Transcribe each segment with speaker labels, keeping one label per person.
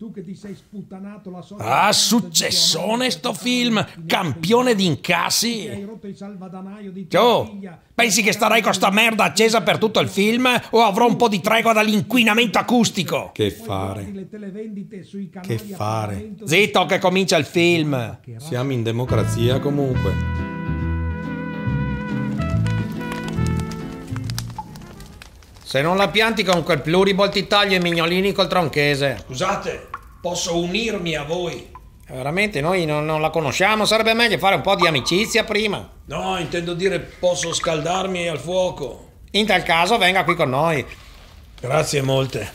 Speaker 1: Tu che ti sei sputtanato la sorte... Ah, successone sto film! Campione di incassi! Hai rotto il salvadanaio di oh, pensi che starai con sta merda accesa per tutto il film o avrò un po' di tregua dall'inquinamento acustico? Che fare?
Speaker 2: Che fare? Zitto
Speaker 1: che comincia il film! Siamo in democrazia comunque. Se non la pianti con quel pluribol ti taglio i mignolini col tronchese. Scusate, posso unirmi a voi. Eh, veramente noi non, non, la conosciamo, sarebbe meglio fare un po' di amicizia prima. No, intendo dire posso scaldarmi al fuoco. In tal caso venga qui con noi. Grazie molte.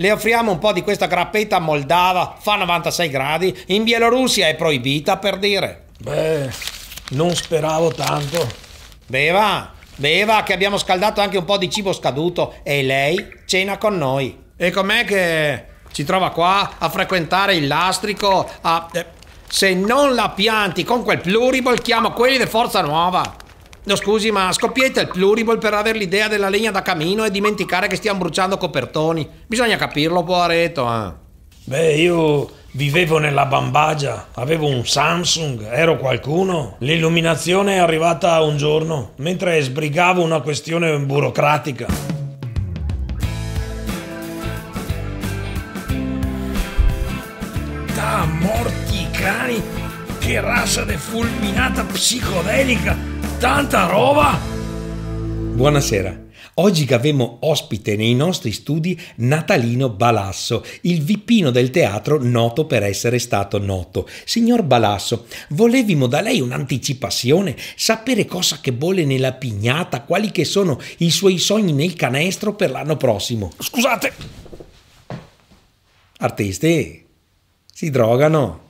Speaker 1: Le offriamo un po' di questa grappetta moldava, fa 96 gradi, in Bielorussia è proibita per dire. Beh, non speravo tanto. Beva, beva che abbiamo scaldato anche un po' di cibo scaduto e lei cena con noi. E com'è che ci trova qua a frequentare il lastrico, a... Eh, se non la pianti con quel pluriball, chiamo quelli di Forza Nuova. No, scusi, ma scoppietta il pluriball per aver l'idea della legna da camino e dimenticare che stiamo bruciando copertoni. Bisogna capirlo, poareto, eh. Beh, io Vivevo nella bambagia, avevo un Samsung, ero qualcuno. L'illuminazione è arrivata un giorno, mentre sbrigavo una questione burocratica. che razza di fulminata psicodelica! Tanta roba! Buonasera. Oggi che ospite nei nostri studi Natalino Balasso, il vippino del teatro noto per essere stato noto. Signor Balasso, volevimo da lei un'anticipazione, sapere cosa che bolle nella pignata, quali che sono i suoi sogni nel canestro per l'anno prossimo. Scusate! Artisti, si drogano.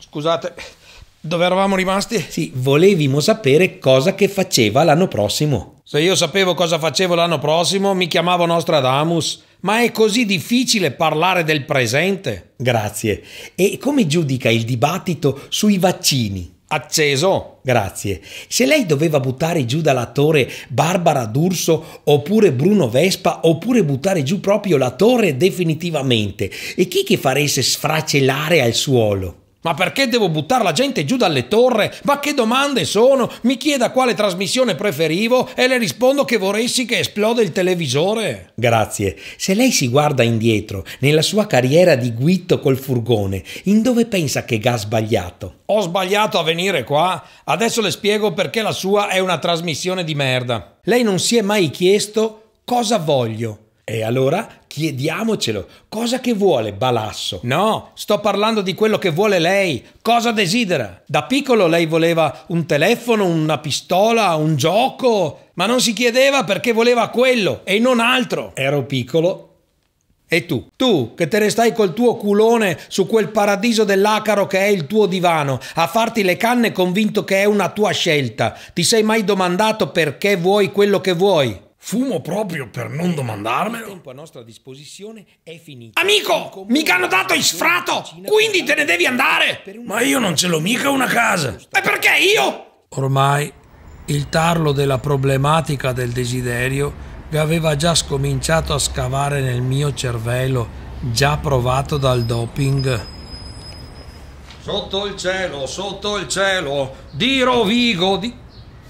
Speaker 1: Scusate. Dove eravamo rimasti? Sì, volevimo sapere cosa che faceva l'anno prossimo. Se io sapevo cosa facevo l'anno prossimo, mi chiamavo Nostradamus. Ma è così difficile parlare del presente? Grazie. E come giudica il dibattito sui vaccini? Acceso. Grazie. Se lei doveva buttare giù dalla torre Barbara D'Urso oppure Bruno Vespa oppure buttare giù proprio la torre definitivamente, e chi che fareste sfracellare al suolo? Ma perché devo buttare la gente giù dalle torre? Ma che domande sono? Mi chieda quale trasmissione preferivo e le rispondo che vorresti che esplode il televisore. Grazie. Se lei si guarda indietro, nella sua carriera di guitto col furgone, in dove pensa che ha sbagliato? Ho sbagliato a venire qua. Adesso le spiego perché la sua è una trasmissione di merda. Lei non si è mai chiesto cosa voglio e allora chiediamocelo, cosa che vuole Balasso? No, sto parlando di quello che vuole lei, cosa desidera? Da piccolo lei voleva un telefono, una pistola, un gioco, ma non si chiedeva perché voleva quello e non altro. Ero piccolo e tu? Tu che te ne stai col tuo culone su quel paradiso dell'acaro che è il tuo divano, a farti le canne convinto che è una tua scelta. Ti sei mai domandato perché vuoi quello che vuoi? Fumo proprio per non domandarmelo. Il tempo a nostra disposizione è finito. Amico, mica hanno dato in sfratto, quindi te ne devi andare. Ma io non ce l'ho mica una casa. E perché io? Ormai il tarlo della problematica del desiderio che aveva già scominciato a scavare nel mio cervello, già provato dal doping. Sotto il cielo, sotto il cielo, di Rovigo, di...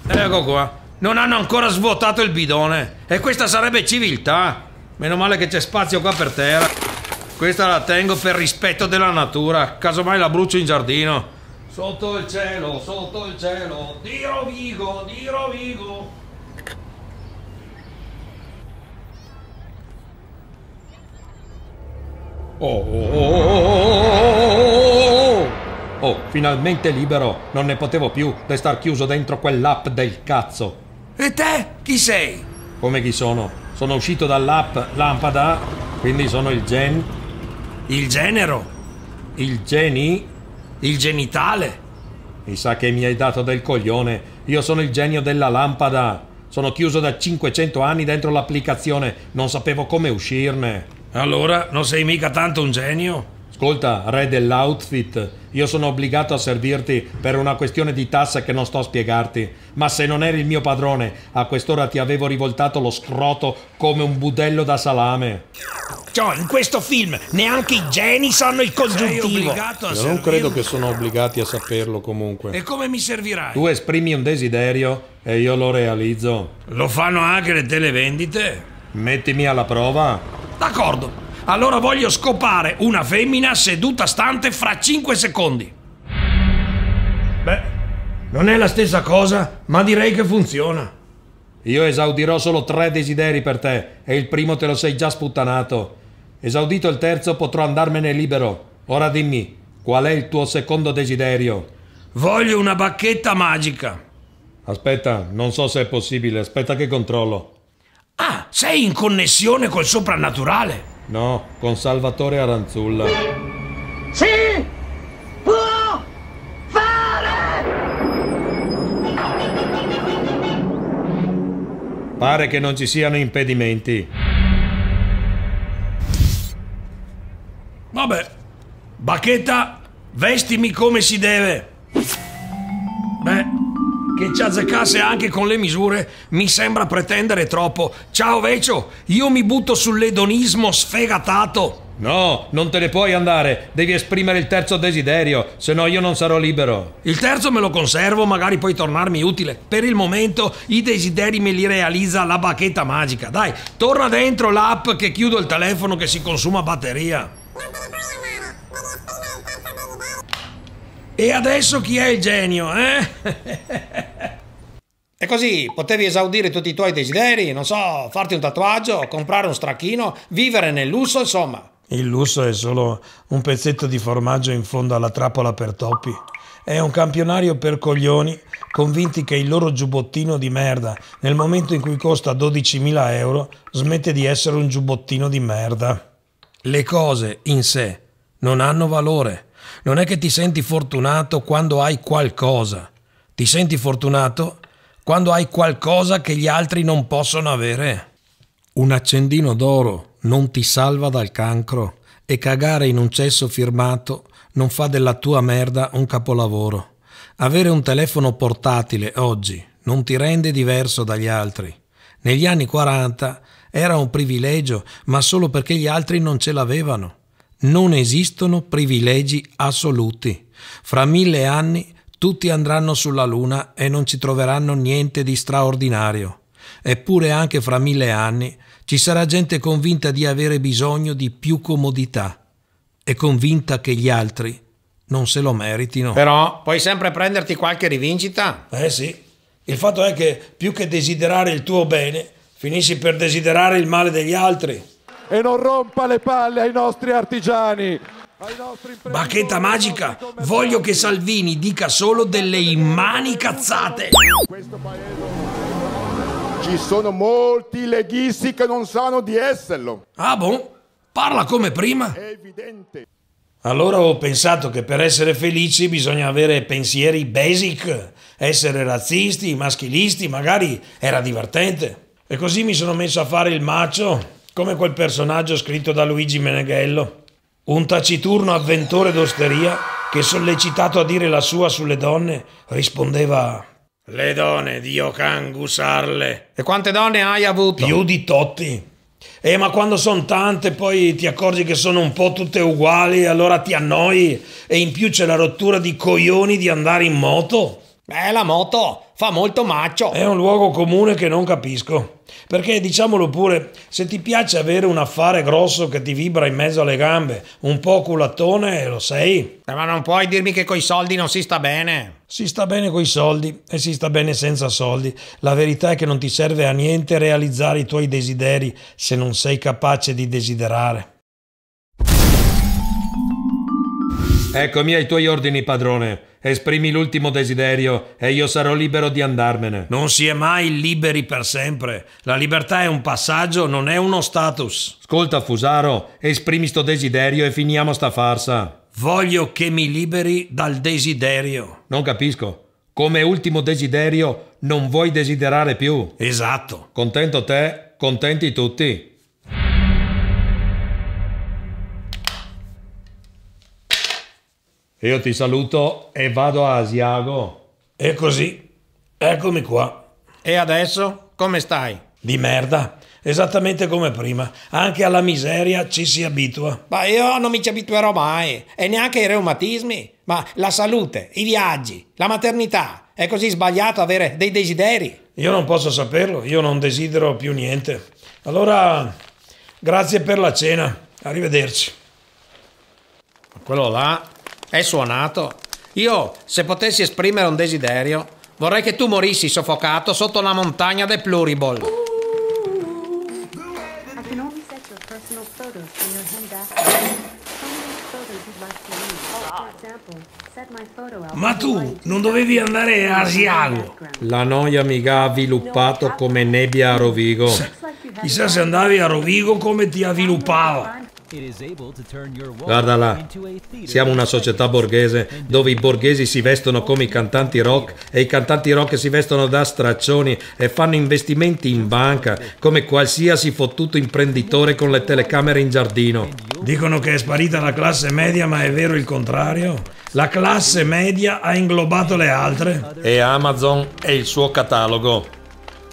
Speaker 1: Ecco qua. Non hanno ancora svuotato il bidone. E questa sarebbe civiltà. Meno male che c'è spazio qua per terra. Questa la tengo per rispetto della natura. Casomai la brucio in giardino. Sotto il cielo, sotto il cielo. Di Rovigo, di Rovigo. Oh, oh, oh, oh, finalmente libero. Non ne potevo più di star chiuso dentro quell'app del cazzo. E te chi sei? Come chi sono? Sono uscito dall'app Lampada, quindi sono il gen. Il genero? Il geni? Il genitale? Mi sa che mi hai dato del coglione. Io sono il genio della lampada. Sono chiuso da 500 anni dentro l'applicazione. Non sapevo come uscirne. Allora, non sei mica tanto un genio? Ascolta, re dell'outfit, io sono obbligato a servirti per una questione di tasse che non sto a spiegarti. Ma se non eri il mio padrone, a quest'ora ti avevo rivoltato lo scroto come un budello da salame. Cioè, in questo film neanche i geni sanno il congiuntivo. Io non credo che sono obbligati a saperlo comunque. E come mi servirai? Tu esprimi un desiderio e io lo realizzo. Lo fanno anche le televendite? Mettimi alla prova. D'accordo allora voglio scopare una femmina seduta stante fra 5 secondi. Beh, non è la stessa cosa, ma direi che funziona. Io esaudirò solo tre desideri per te e il primo te lo sei già sputtanato. Esaudito il terzo potrò andarmene libero. Ora dimmi, qual è il tuo secondo desiderio? Voglio una bacchetta magica. Aspetta, non so se è possibile, aspetta che controllo. Ah, sei in connessione col soprannaturale? No, con Salvatore Aranzulla. Sì! Può fare! Pare che non ci siano impedimenti. Vabbè, Bacchetta, vestimi come si deve che ci azzeccasse anche con le misure mi sembra pretendere troppo. Ciao Vecio, io mi butto sull'edonismo sfegatato. No, non te ne puoi andare, devi esprimere il terzo desiderio, se no io non sarò libero. Il terzo me lo conservo, magari puoi tornarmi utile. Per il momento i desideri me li realizza la bacchetta magica. Dai, torna dentro l'app che chiudo il telefono che si consuma batteria. E adesso chi è il genio, eh? E così potevi esaudire tutti i tuoi desideri, non so, farti un tatuaggio, comprare un stracchino, vivere nel lusso, insomma. Il lusso è solo un pezzetto di formaggio in fondo alla trappola per toppi. È un campionario per coglioni convinti che il loro giubbottino di merda, nel momento in cui costa 12.000 euro, smette di essere un giubbottino di merda. Le cose in sé non hanno valore. Non è che ti senti fortunato quando hai qualcosa. Ti senti fortunato quando hai qualcosa che gli altri non possono avere. Un accendino d'oro non ti salva dal cancro e cagare in un cesso firmato non fa della tua merda un capolavoro. Avere un telefono portatile oggi non ti rende diverso dagli altri. Negli anni 40 era un privilegio, ma solo perché gli altri non ce l'avevano. Non esistono privilegi assoluti. Fra mille anni tutti andranno sulla Luna e non ci troveranno niente di straordinario. Eppure anche fra mille anni ci sarà gente convinta di avere bisogno di più comodità e convinta che gli altri non se lo meritino. Però puoi sempre prenderti qualche rivincita. Eh sì. Il fatto è che più che desiderare il tuo bene, finisci per desiderare il male degli altri. E non rompa le palle ai nostri artigiani. Bacchetta magica, voglio che Salvini dica solo delle immani cazzate. Ci sono molti leghisti che non sanno di esserlo. Ah, boh? Parla come prima. È evidente. Allora ho pensato che per essere felici bisogna avere pensieri basic, essere razzisti, maschilisti, magari era divertente. E così mi sono messo a fare il macho, come quel personaggio scritto da Luigi Meneghello. Un taciturno avventore d'osteria che sollecitato a dire la sua sulle donne rispondeva Le donne, Dio can gusarle. E quante donne hai avuto? Più di totti. E eh, ma quando sono tante poi ti accorgi che sono un po' tutte uguali, allora ti annoi e in più c'è la rottura di coglioni di andare in moto. Beh, la moto fa molto macio. È un luogo comune che non capisco. Perché diciamolo pure, se ti piace avere un affare grosso che ti vibra in mezzo alle gambe, un po' culattone, lo sei. Eh, ma non puoi dirmi che coi soldi non si sta bene. Si sta bene coi soldi e si sta bene senza soldi. La verità è che non ti serve a niente realizzare i tuoi desideri se non sei capace di desiderare. Eccomi ai tuoi ordini, padrone. Esprimi l'ultimo desiderio e io sarò libero di andarmene. Non si è mai liberi per sempre. La libertà è un passaggio, non è uno status. Ascolta, Fusaro, esprimi sto desiderio e finiamo sta farsa. Voglio che mi liberi dal desiderio. Non capisco. Come ultimo desiderio non vuoi desiderare più. Esatto. Contento te, contenti tutti. Io ti saluto e vado a Asiago. E così, eccomi qua. E adesso come stai? Di merda, esattamente come prima. Anche alla miseria ci si abitua. Ma io non mi ci abituerò mai, e neanche ai reumatismi. Ma la salute, i viaggi, la maternità, è così sbagliato avere dei desideri. Io non posso saperlo, io non desidero più niente. Allora, grazie per la cena, arrivederci. Quello là è suonato. Io, se potessi esprimere un desiderio, vorrei che tu morissi soffocato sotto una montagna de pluriball. Ma tu non dovevi andare a Asiago? La noia mi ha avviluppato come nebbia a Rovigo. Chissà se andavi a Rovigo come ti avviluppava. Guarda là, siamo una società borghese dove i borghesi si vestono come i cantanti rock e i cantanti rock si vestono da straccioni e fanno investimenti in banca come qualsiasi fottuto imprenditore con le telecamere in giardino. Dicono che è sparita la classe media, ma è vero il contrario? La classe media ha inglobato le altre? E Amazon e il suo catalogo.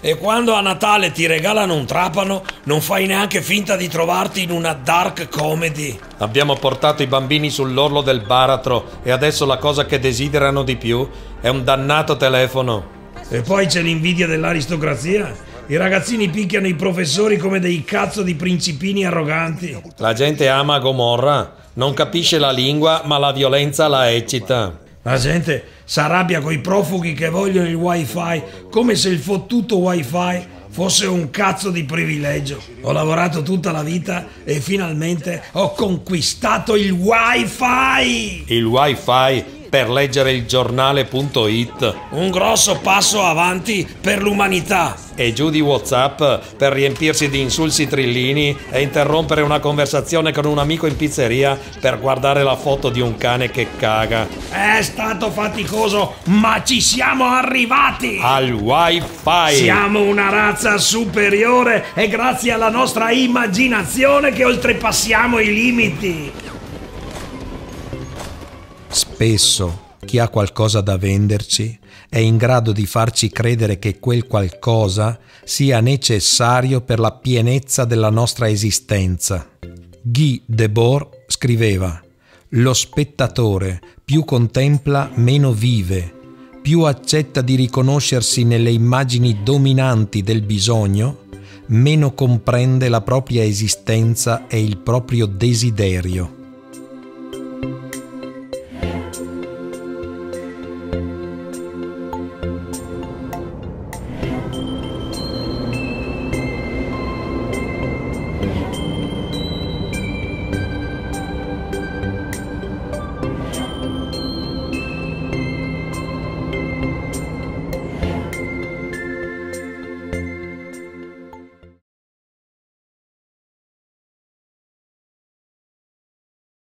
Speaker 1: E quando a Natale ti regalano un trapano, non fai neanche finta di trovarti in una dark comedy. Abbiamo portato i bambini sull'orlo del baratro e adesso la cosa che desiderano di più è un dannato telefono. E poi c'è l'invidia dell'aristocrazia. I ragazzini picchiano i professori come dei cazzo di principini arroganti. La gente ama Gomorra, non capisce la lingua, ma la violenza la eccita. La gente si arrabbia con i profughi che vogliono il wifi, come se il fottuto wifi fosse un cazzo di privilegio. Ho lavorato tutta la vita e finalmente ho conquistato il wifi! Il wifi per leggere il giornale.it. Un grosso passo avanti per l'umanità. E giù di WhatsApp per riempirsi di insulsi trillini e interrompere una conversazione con un amico in pizzeria per guardare la foto di un cane che caga. È stato faticoso, ma ci siamo arrivati! Al wifi! Siamo una razza superiore e grazie alla nostra immaginazione che oltrepassiamo i limiti. Spesso chi ha qualcosa da venderci è in grado di farci credere che quel qualcosa sia necessario per la pienezza della nostra esistenza. Guy Debord scriveva Lo spettatore più contempla, meno vive, più accetta di riconoscersi nelle immagini dominanti del bisogno, meno comprende la propria esistenza e il proprio desiderio.